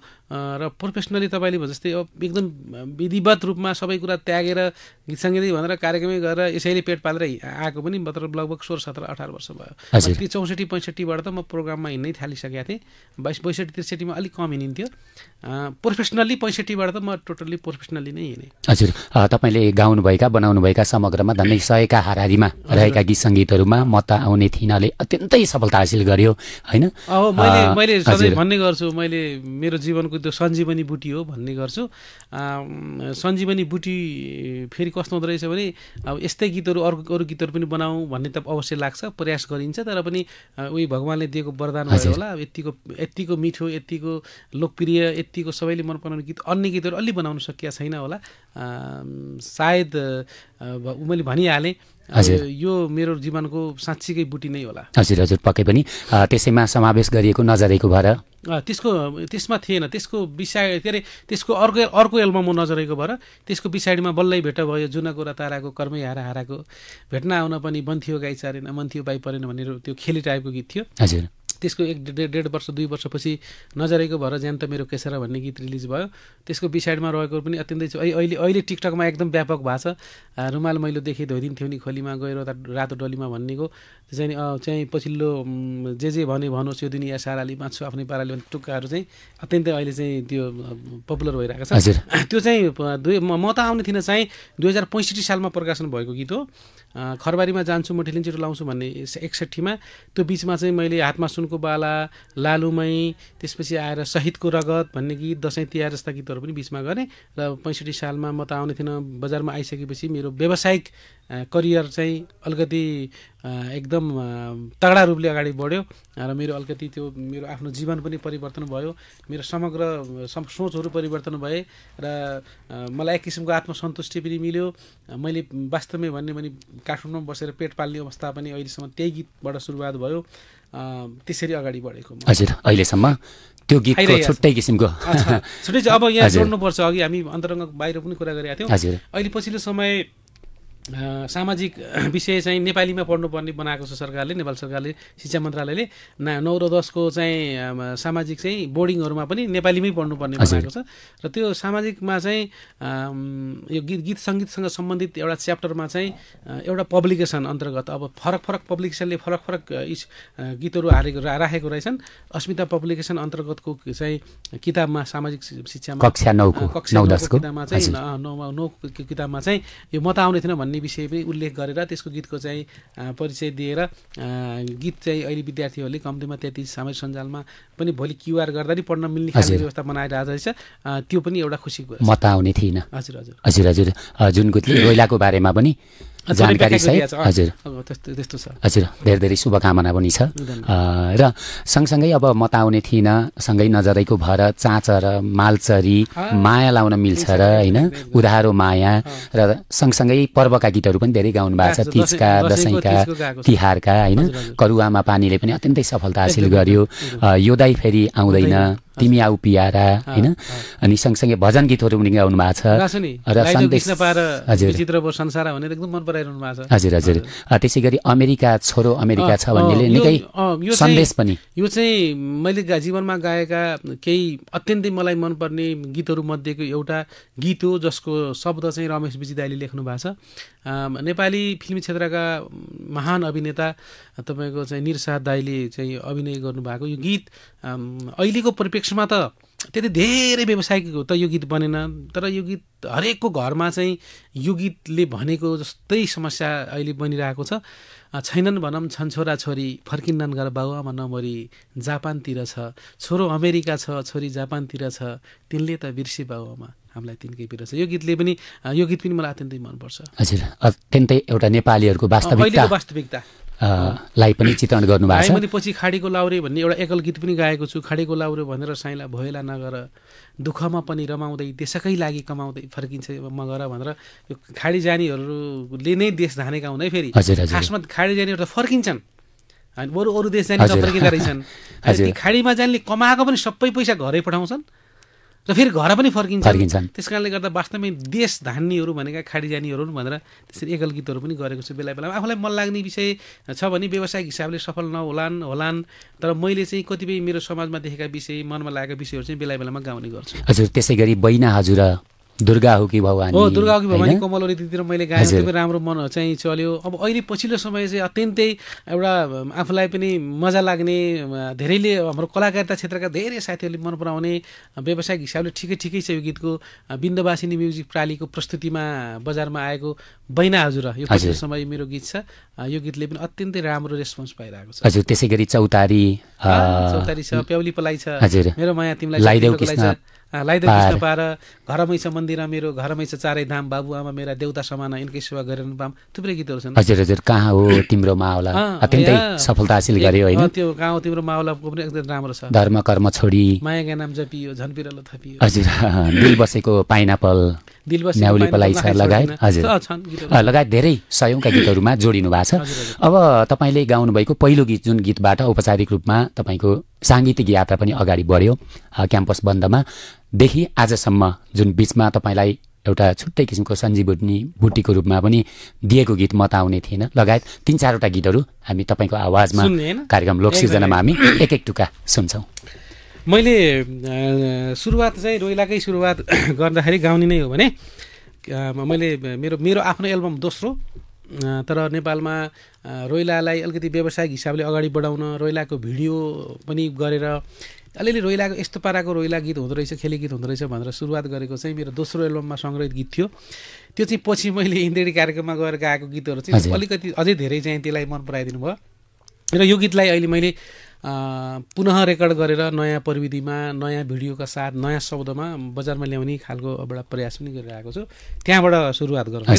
र प्रोफेसनली तपाईँले जस्तै अब एकदम विधिवत रूपमा सबै कुरा त्यागेर गीत सङ्गीतै भनेर कार्यक्रमै गरेर यसैले पेट पालेर आएको पनि मतलब लगभग सोह्र सत्र अठार वर्ष भयो त्यो चौसठी पैँसठीबाट त म प्रोग्राममा हिँड्नै थालिसकेको थिएँ बाइस बैसठी त्रिसठीमा अलिक कम हिँडिन्थ्यो प्रोफेस प्रोफेसनल्ली पैँसठीबाट त म टोटल्ली प्रोफेसनल्ली नै हिँडेँ हजुर तपाईँले गाउनुभएका बनाउनुभएका समग्रमा झन्डै सयका हारिमा रहेका गीत सङ्गीतहरूमा म त आउने थिनाले अत्यन्तै सफलता हासिल गर्यो होइन अब मैले मैले सधैँ भन्ने गर्छु मैले मेरो जीवनको त्यो सञ्जीवनी बुटी हो भन्ने गर्छु सञ्जीवनी बुटी फेरि कस्तो हुँदो रहेछ भने अब यस्तै गीतहरू अरू अरू गीतहरू पनि बनाऊँ भन्ने त अवश्य लाग्छ प्रयास गरिन्छ तर पनि उही भगवान्ले दिएको वरदान होला यतिको यतिको मिठो यतिको लोकप्रिय यतिको सबैले मन पराउने गीत अन्य गीतहरू अलि बनाउन सकिया छैन होला सायद मैले भनिहालेँ हजुर यो मेरो जीवनको साँच्चीकै बुटी नै होला हजुर हजुर पक्कै पनि त्यसैमा समावेश गरिएको नजरेको भएर त्यसको त्यसमा थिएन त्यसको विषय के अरे त्यसको अर्को अर्को एल्बम म नजरेको भएर त्यसको बिसाइडमा बल्लै भेट भयो जुनको र ताराको कर्मै हारा हाराको भेट्न आउन पनि बन्थ्यो गाई चारेन मन्थ्यो बाई परेन भनेर त्यो खेली टाइपको गीत थियो हजुर त्यसको एक डेढ डेढ वर्ष दुई वर्षपछि नजरेको भएर ज्यान त मेरो केसरा भन्ने गीत रिलिज भयो त्यसको बिसाइडमा रहेको पनि अत्यन्तै अहिले अहिले टिकटकमा एकदम व्यापक भएको छ रुमाल मैले देखेँ धोइदिन्थ्यो नि खोलीमा गएर रातो डलीमा भन्नेको चाहिँ चाहिँ पछिल्लो जे जे भने भनोस् यो दुनियाँ साराले बाँच्छु आफ्नै पाराले भने टुक्काहरू चाहिँ अत्यन्तै अहिले चाहिँ त्यो पपुलर भइरहेको छ त्यो चाहिँ दुई म त आउने थिइनँ चाहिँ दुई हजार पैँसठी सालमा प्रकाशन भएको गीत हो खरबारीमा जान्छु म ठिलिन्चिटो लाउँछु भन्ने एकसट्ठीमा त्यो बिचमा चाहिँ मैले हातमा सुन सुनको बाला लालुमै त्यसपछि आएर शहीदको रगत भन्ने गीत दसैँ तिहार जस्ता गीतहरू पनि बिचमा गरेँ र पैँसठी सालमा म त आउने थिइनँ बजारमा आइसकेपछि मेरो व्यावसायिक करियर चाहिँ अलिकति एकदम तगडा रूपले अगाडि बढ्यो र मेरो अलिकति त्यो मेरो आफ्नो जीवन पनि परिवर्तन भयो मेरो समग्र सोचहरू परिवर्तन भए र मलाई एक किसिमको आत्मसन्तुष्टि पनि मिल्यो मैले वास्तवमै भन्ने भने काठमाडौँमा बसेर पेट पाल्ने अवस्था पनि अहिलेसम्म त्यही गीतबाट सुरुवात भयो त्यसरी अगाडि बढेको हजुर अहिलेसम्म त्यो गीतको छुट्टै किसिमको छुट्टै अब यहाँ जोड्नुपर्छ अघि हामी अन्तरङ्ग बाहिर पनि कुरा गरेका थियौँ अहिले पछिल्लो समय सामाजिक (clears throat) विषय चाहिँ नेपालीमा पढ्नुपर्ने बनाएको छ सरकारले नेपाल सरकारले शिक्षा मन्त्रालयले ना नौ र दसको चाहिँ सामाजिक चाहिँ बोर्डिङहरूमा पनि नेपालीमै पढ्नुपर्ने बनाएको छ र त्यो सामाजिकमा चाहिँ यो गीत गीत सङ्गीतसँग सम्बन्धित एउटा च्याप्टरमा चाहिँ एउटा पब्लिकेसन अन्तर्गत अब फरक फरक पब्लिकेसनले फरक फरक गीतहरू हारेको राखेको रहेछन् अस्मिता पब्लिकेसन अन्तर्गतको चाहिँ किताबमा सामाजिक शिक्षामा कक्षा नौको किताबमा चाहिँ नौ नौ किताबमा चाहिँ यो मत आउने थिएन भन्ने भन्ने विषय पनि उल्लेख गरेर त्यसको गीतको चाहिँ परिचय दिएर गीत चाहिँ अहिले विद्यार्थीहरूले कम्तीमा त्यति सामाजिक सञ्जालमा पनि भोलि क्युआर गर्दा नि पढ्न मिल्ने खालको व्यवस्था बनाएर रहेछ त्यो पनि एउटा खुसीको मत आउने थिइनँ हजुर हजुर हजुर हजुर जुन (coughs) रोइलाको बारेमा पनि जानकारी सहित हजुर हजुर धेरै धेरै शुभकामना पनि छ र सँगसँगै अब म त आउने थिइनँ सँगै नजरैको भर चाँच र मालचरी माया लाउन मिल्छ र होइन उधारो माया र सँगसँगै पर्वका गीतहरू पनि धेरै गाउनु भएको छ तिजका दसैँका तिहारका होइन करुवामा पानीले पनि अत्यन्तै सफलता हासिल गर्यो योदाई फेरि आउँदैन तिमी आउ पियारा होइन अनि सँगसँगै भजन गीतहरू पनि गाउनु भएको छ र सन्देश हजुर हजुर हजुर त्यसै गरी अमेरिका छोरो अमेरिका छ भन्नेले निकै सन्देश पनि यो चाहिँ मैले जीवनमा गाएका केही अत्यन्तै मलाई मनपर्ने गीतहरू मध्येको एउटा गीत हो जसको शब्द चाहिँ रमेश विजिदाले लेख्नु भएको छ नेपाली फिल्म क्षेत्रका महान अभिनेता तपाईँको चाहिँ निरसाद दाईले चाहिँ अभिनय गर्नुभएको यो गीत अहिलेको परिप्रेक्ष्य पोलिटिक्समा त त्यति धेरै व्यवसायिक त यो गीत बनेन तर यो गीत हरेकको घरमा चाहिँ यो गीतले भनेको जस्तै समस्या अहिले बनिरहेको छ छैनन् भनौँ छन् छोरा छोरी फर्किन्नन् घर बाबुआमा नमरी जापानतिर छ छोरो अमेरिका छ छोरी जापानतिर छ तिनले त बिर्से बाबुआमा हामीलाई तिनकै छ यो गीतले पनि यो गीत पनि मलाई अत्यन्तै मनपर्छ हजुर अत्यन्तै एउटा नेपालीहरूको वास्तविकता वास्तविकता लाई पनि चित्रण गर्नुभएको छ पछि खाडीको लाउरे भन्ने एउटा एकल गीत पनि गाएको छु खाडीको लाउरे भनेर साइला भोइला नगर दुःखमा पनि रमाउँदै देशकै लागि कमाउँदै फर्किन्छ मगर भनेर यो खाडी जानेहरूले नै देश धानेका हुँदै फेरि खासमा खाडी जानेहरू त फर्किन्छन् अनि बरु अरू देश जाने फर्किँदो रहेछन् खाडीमा जानेले कमाएको पनि सबै पैसा घरै पठाउँछन् र फेरि घर पनि फर्किन्छ फर्किन्छन् त्यस कारणले गर्दा वास्तवमै देश धान्नेहरू भनेका खाडी हुन् भनेर त्यसरी एकल गीतहरू पनि गरेको छु बेला बेलामा आफूलाई मन लाग्ने विषय छ भने व्यवसायिक हिसाबले सफल नहोलान् होलान् तर मैले चाहिँ कतिपय मेरो समाजमा देखेका विषय मनमा लागेका विषयहरू चाहिँ बेला बेलामा गाउने गर्छु हजुर त्यसै गरी बैना हजुर दुर्गा हो कि भवानी हो दुर्गा हो कि भवानी कमल रीतितिर मैले गाएँ एकदमै राम्रो मन चाहिँ चल्यो अब अहिले पछिल्लो समय चाहिँ अत्यन्तै एउटा आफूलाई पनि मजा लाग्ने धेरैले हाम्रो कलाकारिता क्षेत्रका धेरै साथीहरूले मन पराउने व्यावसायिक हिसाबले ठिकै ठिकै छ यो गीतको बिन्दवासिनी म्युजिक प्रालीको प्रस्तुतिमा बजारमा आएको बैना हजुर यो पछिल्लो समय मेरो गीत छ यो गीतले पनि अत्यन्तै राम्रो रेस्पोन्स पाइरहेको छ हजुर त्यसै गरी चौतारी चौतारी छ प्याउली पलाइ छ मेरो माया तिमीलाई लाइदा कृष्ण पार छ मन्दिर मेरो घरमै छ चारै धाम बाबुआमा मेरा देउता समान यिनकै सेवा गरेर पाम थुप्रै गीतहरू छन् हजुर हजुर कहाँ हो (coughs) तिम्रो माओला अत्यन्तै सफलता हासिल गर्यो होइन त्यो कहाँ हो तिम्रो माओलाको पनि एकदम राम्रो छ धर्म कर्म छोडी मायाका नाम जपियो झन् थपियो हजुर दिल बसेको पाइनापल दिल बसेको लगायत हजुर लगायत धेरै सयौँका गीतहरूमा जोडिनु भएको छ अब तपाईँले गाउनुभएको पहिलो गीत जुन गीतबाट औपचारिक रूपमा तपाईँको साङ्गीतिक यात्रा पनि अगाडि बढ्यो क्याम्पस बन्दमा देखि आजसम्म जुन बिचमा तपाईँलाई एउटा छुट्टै किसिमको बुटनी बुटीको रूपमा पनि दिएको गीत मत आउने थिएन लगायत तिन चारवटा गीतहरू हामी तपाईँको आवाजमा कार्यक्रम लोक सिर्जनामा हामी एक एक टुका सुन्छौँ मैले सुरुवात चाहिँ रोइलाकै सुरुवात (clears throat) गर्दाखेरि गाउने नै हो भने मैले मेरो मेरो आफ्नो एल्बम दोस्रो तर नेपालमा रोइलालाई अलिकति व्यावसायिक हिसाबले अगाडि बढाउन रोइलाको भिडियो पनि गरेर अलिअलि रोइलाको यस्तो पाराको रोइला गीत हुँदो रहेछ खेली गीत हुँदो रहेछ भनेर सुरुवात गरेको चाहिँ मेरो दोस्रो एल्बममा सङ्ग्रहित गीत थियो त्यो चाहिँ पछि मैले इन्द्रेडी कार्यक्रममा गएर गाएको गीतहरू चाहिँ अलिकति अझै धेरै चाहिँ त्यसलाई मन पराइदिनु भयो र यो गीतलाई अहिले मैले पुनः रेकर्ड गरेर नयाँ प्रविधिमा नयाँ भिडियोका साथ नयाँ शब्दमा बजारमा ल्याउने खालको एउटा प्रयास पनि गरिरहेको छु त्यहाँबाट सुरुवात गरौँ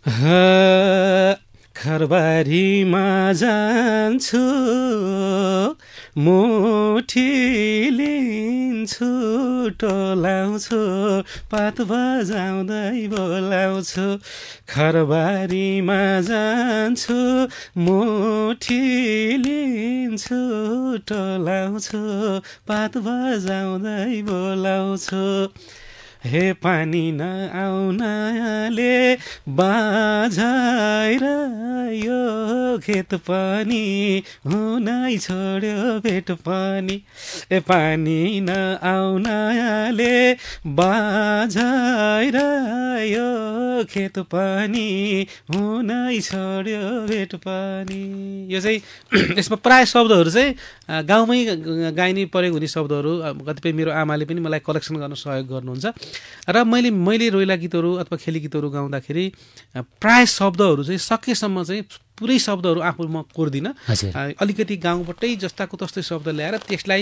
(clears throat) खरबारीमा जान्छु मुठी लिन्छु टोलाउँछु पात बजाउँदै बोलाउँछु खरबारीमा जान्छु मुठी लिन्छु टोलाउँछु पात बजाउँदै बोलाउँछु हे पानी नआउनाले बाझाएर यो खेत पानी हुनै छोड्यो भेट पानी ए पानी नआउनाले बाझाएर यो खेत पानी हुनै छोड्यो भेट पानी यो चाहिँ (clears throat) यसमा प्राय शब्दहरू चाहिँ गाउँमै गाइने प्रयोग हुने शब्दहरू कतिपय मेरो आमाले पनि मलाई कलेक्सन गर्न सहयोग गर्नुहुन्छ र मैले मैले रोइला गीतहरू अथवा खेली गीतहरू गाउँदाखेरि प्रायः शब्दहरू चाहिँ सकेसम्म चाहिँ पुरै शब्दहरू आफू म कोर्दिनँ अलिकति गाउँबाटै जस्ताको तस्तै शब्द ल्याएर त्यसलाई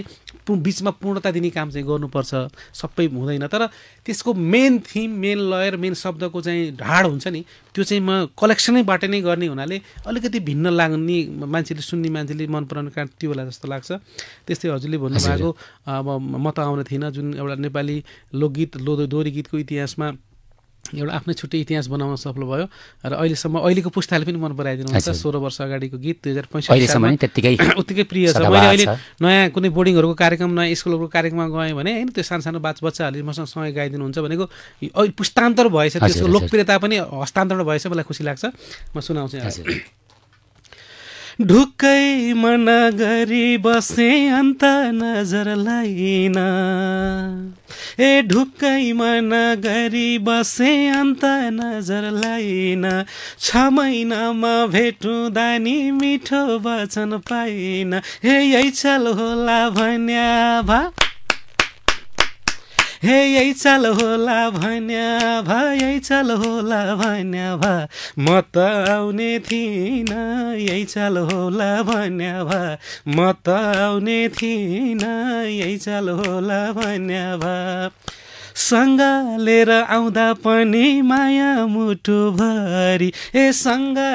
बिचमा पूर्णता दिने काम चाहिँ गर्नुपर्छ सबै हुँदैन तर त्यसको main theme main layer main शब्दको चाहिँ ढाड हुन्छ नि त्यो चाहिँ म कलेक्सनैबाट नै गर्ने हुनाले अलिकति भिन्न लाग्ने मान्छेले सुन्ने मान्छेले मन पराउने कारण त्यो होला जस्तो लाग्छ त्यस्तै हजुरले भन्नुभएको अब म त आउने थिइनँ जुन एउटा नेपाली लोकगीत लो दोहोरी गीतको इतिहासमा एउटा आफ्नै छुट्टै इतिहास बनाउन सफल भयो र अहिलेसम्म अहिलेको पुस्ताले पनि मन पराइदिनु हुन्छ सोह्र वर्ष अगाडिको गीत दुई हजार पैँसठी (clears throat) उत्तिकै प्रिय छ मैले अहिले नयाँ कुनै बोर्डिङहरूको कार्यक्रम नयाँ स्कुलहरूको कार्यक्रममा गएँ भने होइन त्यो सानो सानो बच्चाहरूले मसँग सँगै हुन्छ भनेको पुस्तान्तर भएछ त्यसको लोकप्रियता पनि हस्तान्तरण भएछ मलाई खुसी लाग्छ म सुनाउँछु ढुक्कै मन गरी बसे अन्त नजर लाइन ए ढुक्कै मन गरी बसे अन्त नजर लैन छ महिनामा भेटु दानी मिठो वचन पाइन हे यही चल होला भन्या भा हे यही चाल होला भन्या भा यही चाल होला भन्या भा म त आउने थिइनँ यही चाल होला भन्या भा म त आउने थिइनँ यही चाल होला भन्या भा लिएर आउँदा पनि माया मुटुभरि ए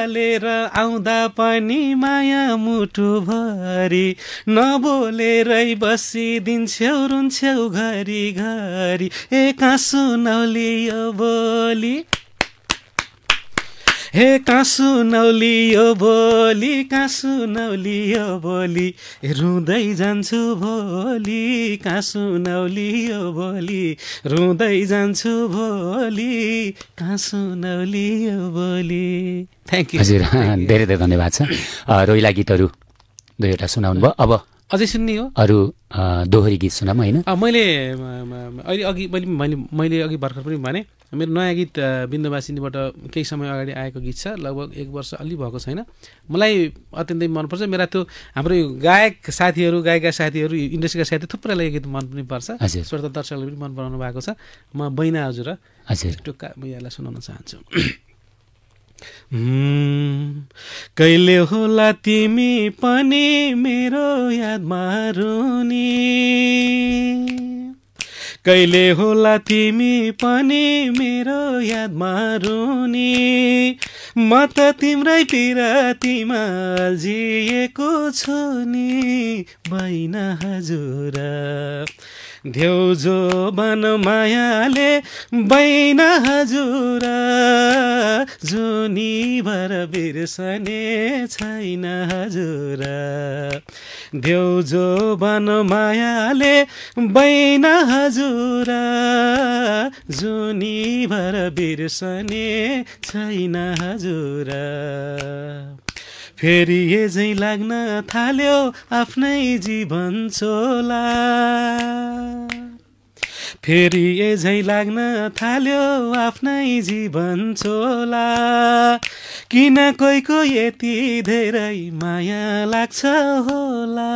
लिएर आउँदा पनि माया मुटुभरि नबोलेरै बसिदिन्छौ रुन्छौ घरिघरि ए काँसु नौलियो बोली हे काँसु यो भोलि काँसु यो भोलि रुँदै जान्छु भोलि काँसु यो भोलि रुँदै जान्छु भोलि काँसु यो भोलि थ्याङ्क यू हजुर (laughs) धेरै धेरै धन्यवाद छ रोइला गीतहरू दुईवटा सुनाउनु भयो अब अझै सुन्ने हो अरू दोहोरी गीत सुनाम होइन मैले अहिले अघि मैले मैले मैले अघि भर्खर पनि भने मेरो नयाँ गीत बिन्दुवासिनीबाट केही समय अगाडि आएको गीत छ लगभग एक वर्ष अलि भएको छैन मलाई अत्यन्तै मनपर्छ मेरा त्यो हाम्रो गायक साथीहरू गायिका साथीहरू इन्डस्ट्रीका साथी थुप्रैलाई यो गीत मन पनि पर्छ श्रोता दर्शकले पनि मन पराउनु भएको छ म बैना हजुर हजुर टुक्का म यहाँलाई सुनाउन चाहन्छु कहिले होला तिमी पनि मेरो यादमा रुनी कहिले होला तिमी पनि मेरो यादमा रुनी म त तिम्रै पिरातीमा जिएको छु नि भइन हजुर देउजो बन मायाले बैन हजुर जुनी भर बिर्सने छैन हजुर देउजो बन मायाले बैन हजुर जुनी भर बिर्सने छैन हजुर फेरि एजै लाग्न थाल्यो आफ्नै जीवन छोला फेरि एझै लाग्न थाल्यो आफ्नै जीवन छोला किन कोही कोही यति धेरै माया लाग्छ होला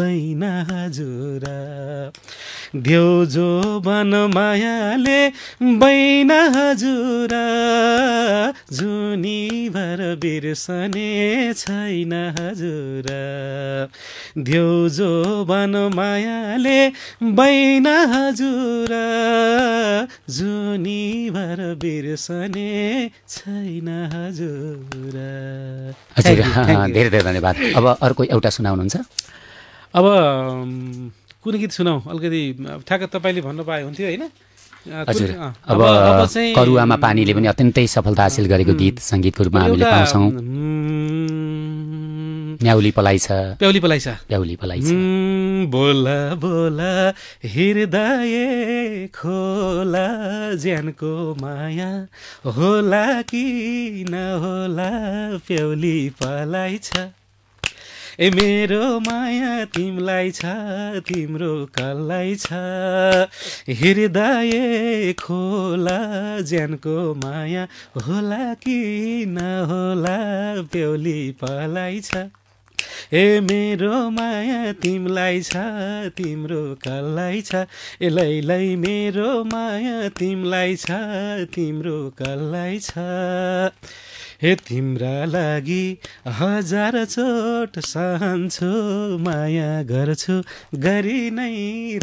बहिना हजुर जो बन मायाले बैना हजुर जुनी भर बिर्सने छैन हजुर देउ जो बन मायाले बैना हजुर जुनी भर बिर्सने छैन हजुर धेरै धेरै धन्यवाद अब अर्को एउटा सुनाउनुहुन्छ अब कुन गीत सुनाऊ अलिकति ठ्याक्क तपाईँले भन्नु पाए हुन्थ्यो होइन हजुर अब करुवामा पानीले पनि अत्यन्तै सफलता हासिल गरेको गीत सङ्गीतको रूपमा हामीले पाउँछौँ न्याउली पलाइ छ प्याउली पलाइ छ प्याउली पलाइ छ बोला बोला हृदय खोला ज्यानको माया होला कि नहोला प्याउली पलाइ छ ए मेरो माया तिमलाई छ तिम्रो कललाई छ हृदय खोला ज्यानको माया होला कि नहोला बेउली पलाइ छ ए मेरो माया तिमलाई छ तिम्रो कललाई छ ए मेरो माया तिमलाई छ तिम्रो कललाई छ हे तिम्रा लागि हजार चोट सहन्छु माया गर्छु गरी नै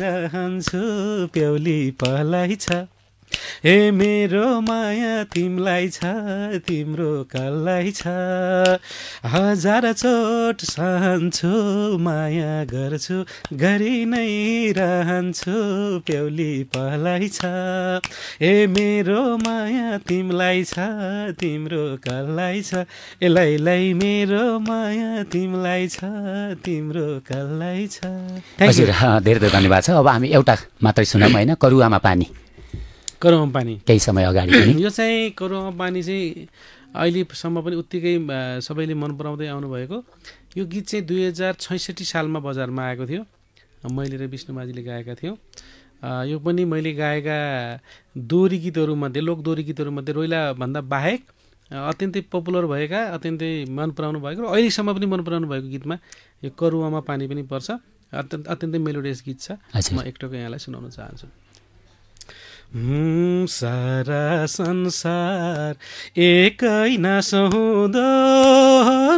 रहन्छु प्याउली पलाइ छ ए मेरो माया तिमलाई छ तिम्रो कललाई छ हजार चोट सहन्छु माया गर्छु गरि नै रहन्छु प्याउली पलाइ छ हे मेरो माया तिमलाई छ तिम्रो कललाई छ यसलाई मेरो माया तिमलाई छ तिम्रो कललाई छ हजुर धेरै धेरै धन्यवाद छ अब हामी एउटा मात्रै सुनौँ होइन करुवामा पानी करुवा पानी केही समय अगाडि (clears throat) यो चाहिँ करुवामा पानी चाहिँ अहिलेसम्म पनि उत्तिकै सबैले मन पराउँदै आउनुभएको यो गीत चाहिँ दुई हजार छैसठी सालमा बजारमा आएको थियो मैले र विष्णु माझीले गाएका थियौँ यो पनि मैले गाएका दोहोरी गीतहरूमध्ये दोहोरी गीतहरूमध्ये रोइलाभन्दा बाहेक अत्यन्तै पपुलर भएका अत्यन्तै मन पराउनु भएको र अहिलेसम्म पनि मन पराउनु भएको गीतमा यो करुवामा पानी पनि पर्छ अत्यन्त अत्यन्तै मेलोडियस गीत छ म एकटोको यहाँलाई सुनाउन चाहन्छु सारा संसार एकै हुँदो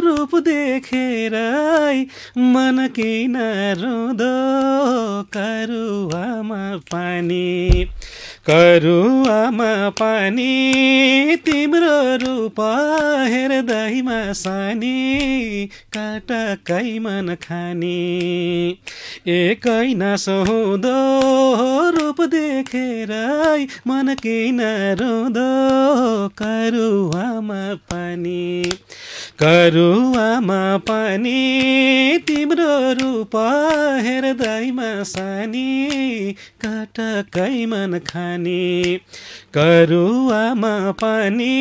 रूप देखेर मन किन रुँदो करुवामा पानी करुवामा पानी तिम्रो रूप हेर्दैमा सानी काटकै मन खाने एकै हुँदो रूप देखेर मन किन रुँदो करुवामा पानी करुवामा पानी तिम्रो रूप हेर्दैमा सानी काटकै मन खाने पनि करुवामा पनि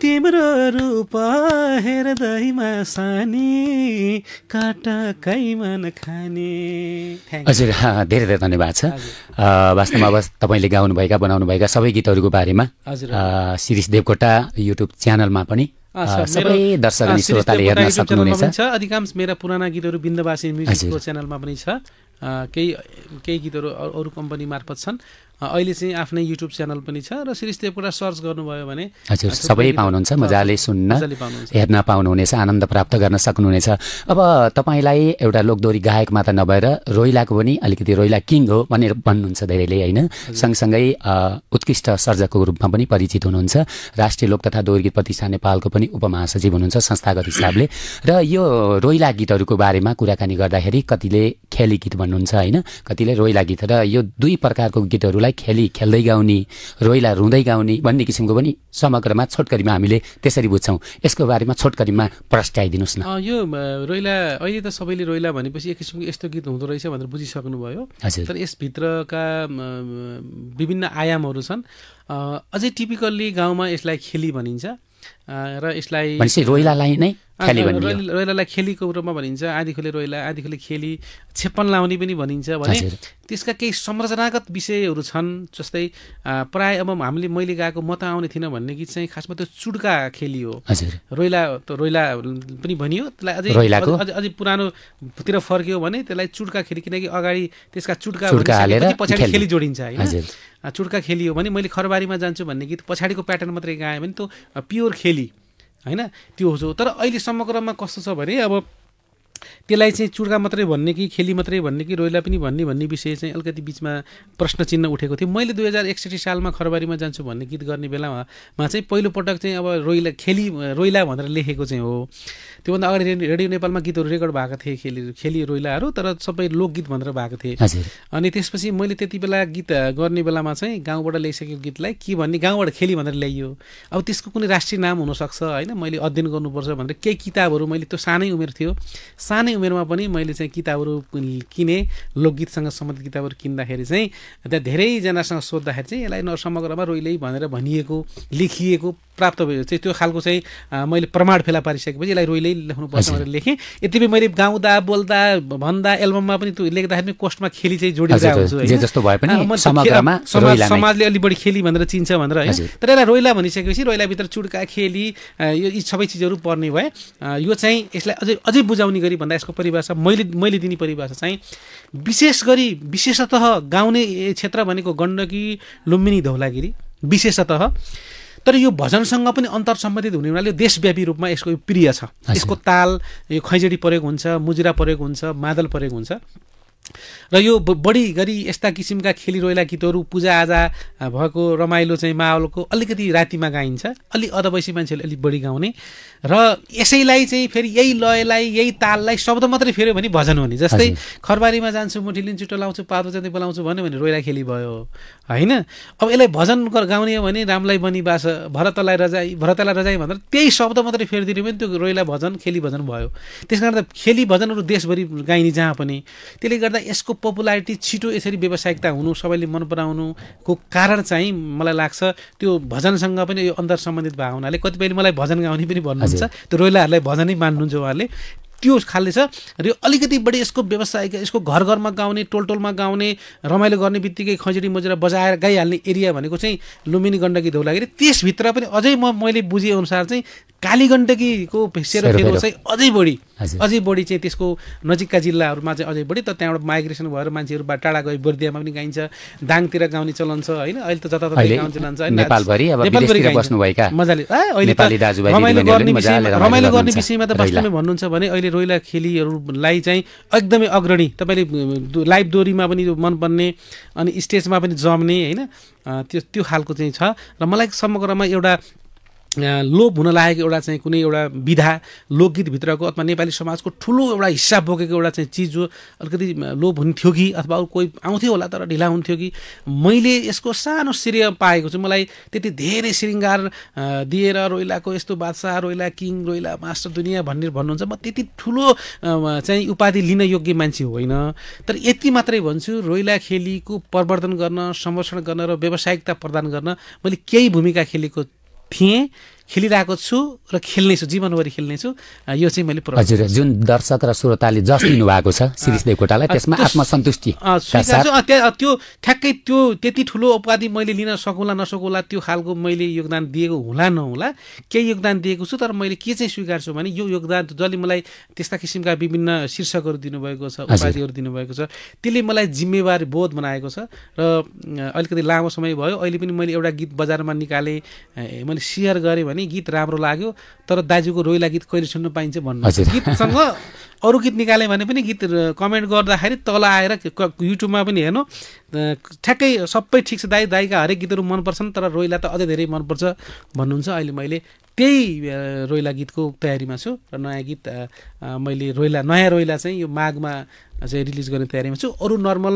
तिम्रो रूप हेर्दैमा सानी काटकै मन खाने हजुर धेरै धेरै धन्यवाद छ वास्तवमा अब तपाईँले गाउनुभएका बनाउनुभएका सबै गीतहरूको बारेमा हजुर शिरीष देवकोटा युट्युब च्यानलमा पनि सबै दर्शक अनि श्रोताले हेर्न सक्नुहुनेछ अधिकांश मेरा पुराना गीतहरू बिन्दवासी म्युजिकको च्यानलमा पनि छ केही केही गीतहरू अरू कम्पनी मार्फत छन् अहिले चाहिँ आफ्नै युट्युब च्यानल पनि छ र श्रीस्तेपुरा सर्च गर्नुभयो भने हजुर सबै पाउनुहुन्छ मजाले सुन्न हेर्न पाउनुहुनेछ आनन्द प्राप्त गर्न सक्नुहुनेछ अब तपाईँलाई एउटा लोकदोरी गायक मात्र नभएर रोइलाको पनि अलिकति रोइला किङ हो भनेर भन्नुहुन्छ धेरैले होइन सँगसँगै उत्कृष्ट सर्जकको रूपमा पनि परिचित हुनुहुन्छ राष्ट्रिय लोक तथा गीत प्रतिष्ठान नेपालको पनि उपमहासचिव हुनुहुन्छ संस्थागत हिसाबले र यो रोइला गीतहरूको बारेमा कुराकानी गर्दाखेरि कतिले ख्याली गीत भन्नुहुन्छ होइन कतिले रोइला गीत र यो दुई प्रकारको गीतहरू रोगलाई खेली खेल्दै गाउने रोइला रुँदै गाउने भन्ने किसिमको पनि समग्रमा छोटकरीमा हामीले त्यसरी बुझ्छौँ यसको बारेमा छोटकरीमा प्रस्ट्याइदिनुहोस् न यो रोइला अहिले त सबैले रोइला भनेपछि एक किसिमको यस्तो गीत हुँदो रहेछ भनेर बुझिसक्नुभयो हजुर तर यसभित्रका विभिन्न आयामहरू छन् अझै टिपिकल्ली गाउँमा यसलाई खेली भनिन्छ र यसलाई रोइलालाई नै रोइलालाई खेलीको रूपमा भनिन्छ आधी खोले रोइला आधी खोले खेली छेप्पन लाउने पनि भनिन्छ भने त्यसका केही संरचनागत विषयहरू छन् जस्तै प्रायः अब हामीले मैले गाएको म त आउने थिइनँ भन्ने गीत चाहिँ खासमा त्यो चुड्का खेली हो रोइला रोइला पनि भनियो त्यसलाई अझै अझै पुरानोतिर फर्कियो भने त्यसलाई चुड्का खेली किनकि अगाडि त्यसका चुड्का पछाडि खेली जोडिन्छ होइन चुड्का खेलियो भने मैले खरबारीमा जान्छु भन्ने गीत पछाडिको प्याटर्न मात्रै गाएँ भने त्यो प्योर खेली होइन त्यो हो तर अहिले समग्रमा कस्तो छ भने अब त्यसलाई चाहिँ चुर्का मात्रै भन्ने कि खेली मात्रै भन्ने कि रोइला पनि भन्ने भन्ने विषय चाहिँ अलिकति बिचमा प्रश्न चिन्ह उठेको थियो मैले दुई हजार एकसठी सालमा खरबारीमा जान्छु भन्ने गीत गर्ने बेलामा चाहिँ पहिलोपटक चाहिँ अब रोइला खेली रोइला भनेर लेखेको चाहिँ हो त्योभन्दा अगाडि रेडियो नेपालमा गीतहरू रेकर्ड भएको थिए खेली खेली रोइलाहरू तर सबै लोकगीत भनेर भएको थिए अनि त्यसपछि मैले त्यति बेला गीत गर्ने बेलामा चाहिँ गाउँबाट ल्याइसकेको गीतलाई के भन्ने गाउँबाट खेली भनेर ल्याइयो अब त्यसको कुनै राष्ट्रिय नाम हुनसक्छ होइन मैले अध्ययन गर्नुपर्छ भनेर केही किताबहरू मैले त्यो सानै उमेर थियो सानै उमेरमा पनि मैले चाहिँ किताबहरू किनेँ लोकगीतसँग सम्बन्धित किताबहरू किन्दाखेरि चाहिँ त्यहाँ धेरैजनासँग सोद्धाखेरि चाहिँ यसलाई समग्रमा रोइलै भनेर भनिएको लेखिएको प्राप्त भयो चाहिँ त्यो खालको चाहिँ मैले प्रमाण फेला पारिसकेपछि यसलाई रोइले पर्छ भनेर लेखेँ यति यतिपै मैले गाउँदा बोल्दा भन्दा एल्बममा पनि त्यो लेख्दाखेरि पनि कोस्टमा खेली चाहिँ जोडिरहेको छु होइन समाजले अलि बढी खेली भनेर चिन्छ भनेर होइन तर यसलाई रोइला भनिसकेपछि रोइलाभित्र चुड्का खेली यो यी सबै चिजहरू पर्ने भए यो चाहिँ यसलाई अझै अझै बुझाउने गरी भन्दा यसको परिभाषा मैले मैले दिने परिभाषा चाहिँ विशेष गरी विशेषतः गाउने क्षेत्र भनेको गण्डकी लुम्बिनी धौलागिरी विशेषतः तर यो भजनसँग पनि अन्तर सम्बन्धित हुने हुनाले देशव्यापी रूपमा यसको प्रिय छ यसको ताल यो खैँजडी परेको हुन्छ मुजिरा परेको हुन्छ मादल परेको हुन्छ र यो बढी गरी यस्ता किसिमका खेली रोइला गीतहरू पूजाआजा भएको रमाइलो चाहिँ माहौलको अलिकति रातिमा गाइन्छ अलिक अधवैसी मान्छेले अलिक बढी गाउने र यसैलाई चाहिँ फेरि यही लयलाई यही ताललाई शब्द मात्रै फेऱ्यो भने भजन हुने जस्तै खरबारीमा जान्छु मुठी लिन्छु टोलाउँछु पादो जाँदै बोलाउँछु भन्यो भने रोइला खेली भयो होइन अब यसलाई भजन गाउने हो भने रामलाई बनी बास भरतलाई रजाई भरतलाई रजाई भनेर त्यही शब्द मात्रै फेरिदिने पनि त्यो रोइला भजन खेली भजन भयो त्यस कारण त खेली भजनहरू देशभरि गाइने जहाँ पनि त्यसले गर्दा गर्दा यसको पपुलारिटी छिटो यसरी व्यावसायिकता हुनु सबैले मन पराउनुको कारण चाहिँ मलाई लाग्छ त्यो भजनसँग पनि यो अन्तर सम्बन्धित भएको हुनाले कतिपयले मलाई भजन गाउने पनि भन्नुहुन्छ त्यो रोइलाहरूलाई भजनै मान्नुहुन्छ उहाँले त्यो खाले छ र यो अलिकति बढी यसको व्यवसायिक यसको घर घरमा गाउने टोल टोलमा गाउने रमाइलो गर्ने बित्तिकै खैँचडी मजुरा बजाएर गाइहाल्ने एरिया भनेको चाहिँ लुम्बिनी गण्डकी धौलागिरी त्यसभित्र पनि अझै म मैले बुझेअनुसार चाहिँ काली गण्डकीको सेरोफेरो चाहिँ अझै बढी अझै बढी चाहिँ त्यसको नजिकका जिल्लाहरूमा चाहिँ अझै बढी त त्यहाँबाट माइग्रेसन भएर मान्छेहरू टाढा गए बर्दियामा पनि गाइन्छ दाङतिर गाउने चलन छ होइन अहिले त जताततै रमाइलो गर्ने विषयमा त वास्तवमै भन्नुहुन्छ भने अहिले रोइला खेलीहरूलाई चाहिँ एकदमै अग्रणी तपाईँले लाइभ डोरीमा पनि मनपर्ने अनि स्टेजमा पनि जम्ने होइन त्यो त्यो खालको चाहिँ छ र मलाई समग्रमा एउटा लोप हुन लागेको एउटा चाहिँ कुनै एउटा विधा लोकगीतभित्रको अथवा नेपाली समाजको ठुलो एउटा हिस्सा बोकेको एउटा चाहिँ चिज हो अलिकति लोप हुन्थ्यो कि अथवा अरू कोही आउँथ्यो होला तर ढिला हुन्थ्यो कि मैले यसको सानो श्रेय पाएको छु मलाई त्यति धेरै श्रृङ्गार दिएर रोइलाको यस्तो बादशाह रोइला किङ रोइला मास्टर दुनियाँ भनेर भन्नुहुन्छ म त्यति ठुलो चाहिँ उपाधि लिन योग्य मान्छे होइन तर यति मात्रै भन्छु रोइला खेलीको प्रवर्धन गर्न संरक्षण गर्न र व्यावसायिकता प्रदान गर्न मैले केही भूमिका खेलेको थिए खेलिरहेको छु र खेल्नेछु जीवनभरि खेल्नेछु यो चाहिँ मैले हजुर जुन दर्शक र श्रोताले जस दिनु भएको छ शिरीष देवकोटालाई त्यसमा आत्मसन्तुष्टि त्यो ठ्याक्कै त्यो त्यति ठुलो उपाधि मैले लिन सकौँला नसकौँला त्यो खालको मैले योगदान दिएको हुला नहोला केही योगदान दिएको छु तर मैले के चाहिँ स्वीकार्छु भने यो योगदान जसले मलाई त्यस्ता किसिमका विभिन्न शीर्षकहरू दिनुभएको छ उपाधिहरू दिनुभएको छ त्यसले मलाई जिम्मेवारी बोध बनाएको छ र अलिकति लामो समय भयो अहिले पनि मैले एउटा गीत बजारमा निकालेँ मैले सेयर गरेँ भने गीत राम्रो लाग्यो तर दाजुको रोइला गीत कहिले सुन्न पाइन्छ भन्नु गीतसँग अरू गीत निकाल्यो भने पनि गीत कमेन्ट गर्दाखेरि तल आएर युट्युबमा पनि हेर्नु ठ्याक्कै सबै ठिक छ दाई दाईका हरेक गीतहरू मनपर्छन् तर रोइला त अझै धेरै मनपर्छ भन्नुहुन्छ अहिले मैले त्यही रोइला गीतको तयारीमा छु र नयाँ गीत मैले रोइला नयाँ रोइला चाहिँ यो माघमा चाहिँ रिलिज गर्ने तयारीमा छु अरू नर्मल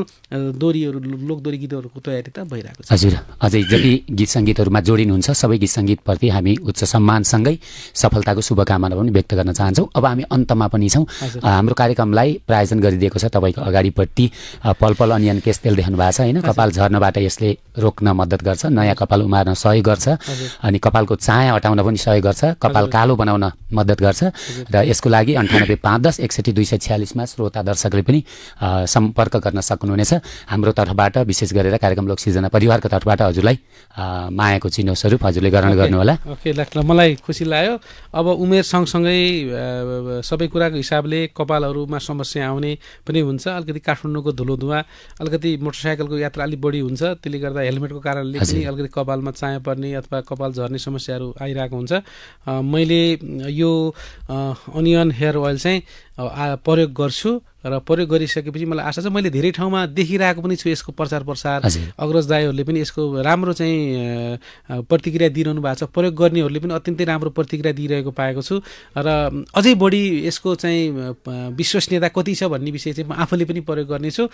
दोरीहरू लोकदोरी गीतहरूको तयारी त भइरहेको छ हजुर अझै जति गीत सङ्गीतहरूमा जोडिनुहुन्छ सबै गीत सङ्गीतप्रति हामी उच्च सम्मानसँगै सफलताको शुभकामना पनि व्यक्त गर्न चाहन्छौँ अब हामी अन्तमा पनि छौँ हाम्रो कार्यक्रमलाई प्रायोजन गरिदिएको छ तपाईँको अगाडिपट्टि पल पल अनियन केस तेल भएको छ होइन कपाल झर्नबाट यसले रोक्न मद्दत गर्छ नयाँ कपाल उमार्न सहयोग गर्छ अनि कपालको चाया हटाउन पनि सहयोग गर्छ कपाल कालो बनाउन मद्दत गर्छ र यसको लागि अन्ठानब्बे पाँच दस एकसठी दुई सय छ्यालिसमा श्रोता दर्शकले पनि सम्पर्क गर्न सक्नुहुनेछ हाम्रो तर्फबाट विशेष गरेर कार्यक्रम लोक सिर्जना परिवारको तर्फबाट हजुरलाई मायाको चिनो स्वरूप हजुरले ग्रहण गर्नुहोला ओके मलाई खुसी लाग्यो अब उमेर सँगसँगै सबै कुराको हिसाबले कपालहरूमा समस्या आउने पनि हुन्छ अलिकति काठमाडौँको धुलो धुवा अलिकति मोटरसाइकल मोटरसाइकलको यात्रा अलिक बढी हुन्छ त्यसले गर्दा हेलमेटको कारणले पनि अलिकति कपालमा चाया पर्ने अथवा कपाल झर्ने समस्याहरू आइरहेको हुन्छ मैले यो अनियन हेयर ओइल चाहिँ प्रयोग गर्छु र प्रयोग गरिसकेपछि मलाई आशा छ मैले धेरै ठाउँमा देखिरहेको पनि छु यसको प्रचार प्रसार अग्रज दाईहरूले पनि यसको राम्रो चाहिँ प्रतिक्रिया दिइरहनु भएको छ प्रयोग गर्नेहरूले पनि अत्यन्तै राम्रो प्रतिक्रिया दिइरहेको पाएको छु र अझै बढी यसको चाहिँ विश्वसनीयता कति छ भन्ने विषय चाहिँ म आफूले पनि प्रयोग गर्नेछु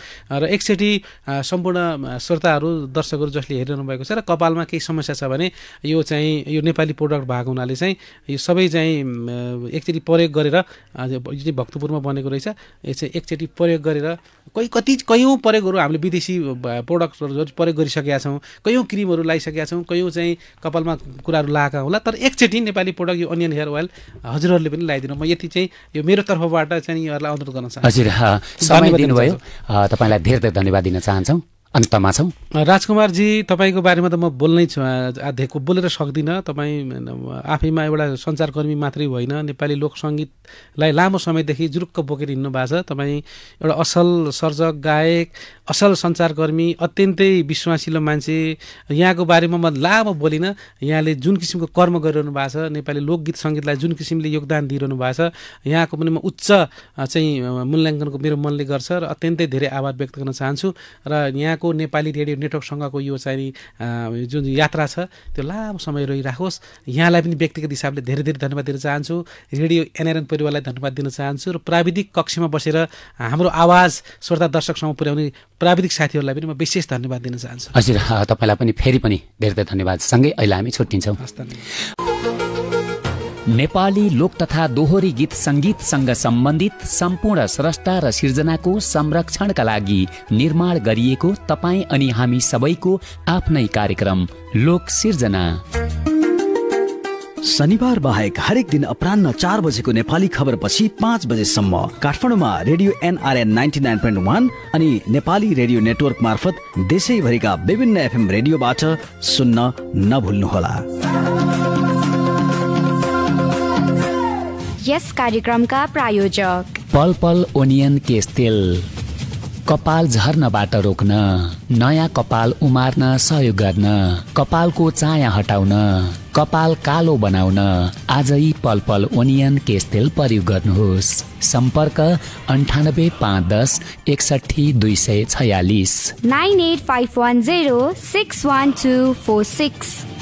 र एकचोटि सम्पूर्ण श्रोताहरू दर्शकहरू जसले हेरिरहनु भएको छ र कपालमा केही समस्या छ भने यो चाहिँ यो नेपाली प्रोडक्ट भएको हुनाले चाहिँ यो सबै चाहिँ एकचोटि प्रयोग गरेर भक्त थुपुरमा बनेको रहेछ यसै एकचोटि प्रयोग गरेर कोही कति कयौँ प्रयोगहरू हामीले विदेशी प्रोडक्टहरू प्रयोग गरिसकेका छौँ कयौँ क्रिमहरू लगाइसकेका छौँ कयौँ चाहिँ कपालमा कुराहरू लगाएका होला तर एकचोटि नेपाली प्रोडक्ट यो अनियन हेयर ओइल हजुरहरूले पनि लगाइदिनु म यति चाहिँ यो मेरो तर्फबाट चाहिँ यहाँहरूलाई अनुरोध गर्न चाहन्छु हजुर समय दिनुभयो तपाईँलाई धेरै धेरै धन्यवाद दिन चाहन्छौँ अन्तमा छौँ राजकुमारजी तपाईँको बारेमा त म बोल्नै छु धेको बोलेर सक्दिनँ तपाईँ आफैमा एउटा सञ्चारकर्मी मात्रै होइन नेपाली लोकसङ्गीतलाई लामो समयदेखि जुरुक्क बोकेर हिँड्नु भएको छ तपाईँ एउटा असल सर्जक गायक असल सञ्चारकर्मी अत्यन्तै विश्वासिलो मान्छे यहाँको बारेमा म लामो बोलिनँ यहाँले जुन किसिमको कर्म गरिरहनु भएको छ नेपाली लोकगीत सङ्गीतलाई जुन किसिमले योगदान दिइरहनु भएको छ यहाँको पनि म उच्च चाहिँ मूल्याङ्कनको मेरो मनले गर्छ र अत्यन्तै धेरै आभार व्यक्त गर्न चाहन्छु र यहाँ तपाईँको नेपाली रेडियो नेटवर्कसँगको यो चाहिँ जुन यात्रा छ त्यो लामो समय रहिराखोस् यहाँलाई पनि व्यक्तिगत हिसाबले धेरै धेरै धन्यवाद दिन चाहन्छु रेडियो एनआरएन परिवारलाई धन्यवाद दिन चाहन्छु र प्राविधिक कक्षमा बसेर हाम्रो आवाज श्रोता दर्शकसम्म पुर्याउने प्राविधिक साथीहरूलाई पनि म विशेष धन्यवाद दिन चाहन्छु हजुर तपाईँलाई पनि फेरि पनि धेरै धेरै धन्यवाद सँगै अहिले हामी छुट्टिन्छौँ नेपाली लोक तथा दोहोरी गीत सङ्गीतसँग सम्बन्धित सम्पूर्ण स्रष्टा र सिर्जनाको संरक्षणका लागि निर्माण गरिएको तपाईँ अनि हामी सबैको आफ्नै कार्यक्रम लोक सिर्जना शनिबार बाहेक हरेक दिन अपरान्न चार बजेको नेपाली खबरपछि पाँच बजेसम्म काठमाडौँमा radio NRN ninety nine point one अनि नेपाली रेडियो नेटवर्क मार्फत देशैभरिका विभिन्न एफएम रेडियोबाट सुन्न नभुल्नुहोला यस कार्यक्रमका प्रायोजक पल पल ओनियन केस तेल कपाल झर्नबाट रोक्न नयाँ कपाल उमार्न सहयोग गर्न कपालको चाया हटाउन कपाल कालो बनाउन आज यी पल पल ओनियन केस तेल प्रयोग गर्नुहोस् सम्पर्क अन्ठानब्बे पाँच दस एकसठी दुई सय छयालिस nine eight five one zero six one two four six